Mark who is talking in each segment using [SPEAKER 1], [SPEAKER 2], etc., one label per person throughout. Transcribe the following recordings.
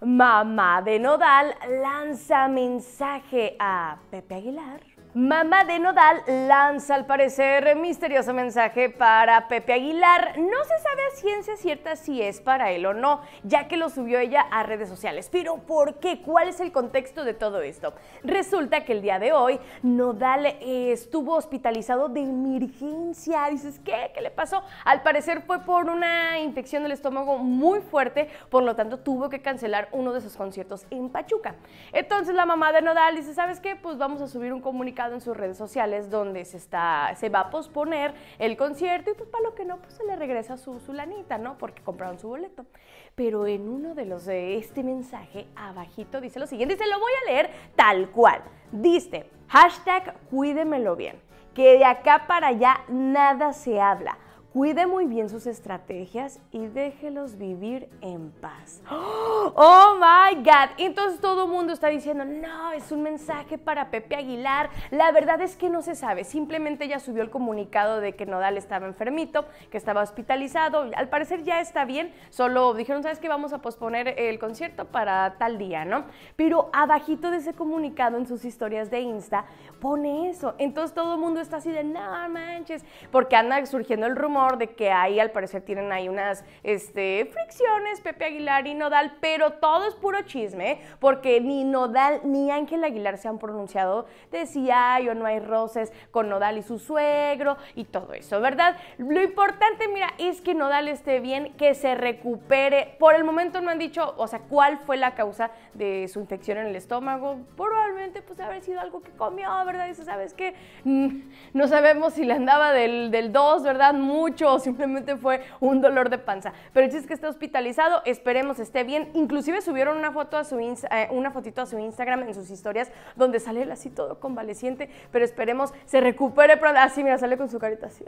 [SPEAKER 1] Mamá de Nodal lanza mensaje a Pepe Aguilar. Mamá de Nodal lanza al parecer misterioso mensaje para Pepe Aguilar. No se sabe a ciencia cierta si es para él o no, ya que lo subió ella a redes sociales. Pero ¿por qué? ¿Cuál es el contexto de todo esto? Resulta que el día de hoy Nodal estuvo hospitalizado de emergencia. Dices, ¿qué? ¿Qué le pasó? Al parecer fue por una infección del estómago muy fuerte, por lo tanto tuvo que cancelar uno de sus conciertos en Pachuca. Entonces la mamá de Nodal dice, ¿sabes qué? Pues vamos a subir un comunicado en sus redes sociales donde se, está, se va a posponer el concierto y pues para lo que no, pues se le regresa su, su lanita, ¿no? Porque compraron su boleto. Pero en uno de los de este mensaje abajito dice lo siguiente, dice lo voy a leer tal cual. Dice, hashtag cuídemelo bien, que de acá para allá nada se habla. Cuide muy bien sus estrategias y déjelos vivir en paz. ¡Oh! Oh my God. Entonces todo el mundo está diciendo, no, es un mensaje para Pepe Aguilar. La verdad es que no se sabe. Simplemente ya subió el comunicado de que Nodal estaba enfermito, que estaba hospitalizado. Al parecer ya está bien. Solo dijeron, ¿sabes qué? Vamos a posponer el concierto para tal día, ¿no? Pero abajito de ese comunicado en sus historias de Insta pone eso. Entonces todo el mundo está así de, no manches. Porque anda surgiendo el rumor de que ahí al parecer tienen ahí unas este, fricciones Pepe Aguilar y Nodal, pero pero todo es puro chisme, porque ni Nodal ni Ángel Aguilar se han pronunciado de si hay o no hay roces con Nodal y su suegro y todo eso, ¿verdad? Lo importante, mira, es que Nodal esté bien, que se recupere. Por el momento no han dicho, o sea, cuál fue la causa de su infección en el estómago. Probablemente, pues, haber sido algo que comió, ¿verdad? Y Dice, ¿sabes que mm, No sabemos si le andaba del, del 2, ¿verdad? Mucho, o simplemente fue un dolor de panza. Pero el chiste es que está hospitalizado, esperemos esté bien. Inclusive subieron una foto a su eh, una fotito a su Instagram en sus historias donde sale él así todo convaleciente, pero esperemos se recupere pronto. Así, ah, mira, sale con su carita así.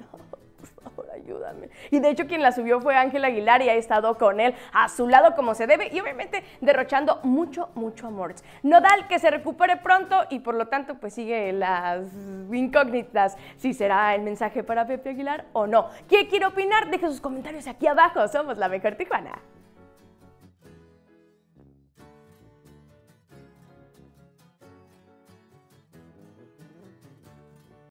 [SPEAKER 1] ayúdame. Y de hecho quien la subió fue Ángel Aguilar y ha estado con él a su lado como se debe y obviamente derrochando mucho, mucho amor. Nodal que se recupere pronto y por lo tanto pues sigue las incógnitas si será el mensaje para Pepe Aguilar o no. ¿Qué quiere opinar? Deje sus comentarios aquí abajo. Somos la mejor Tijuana.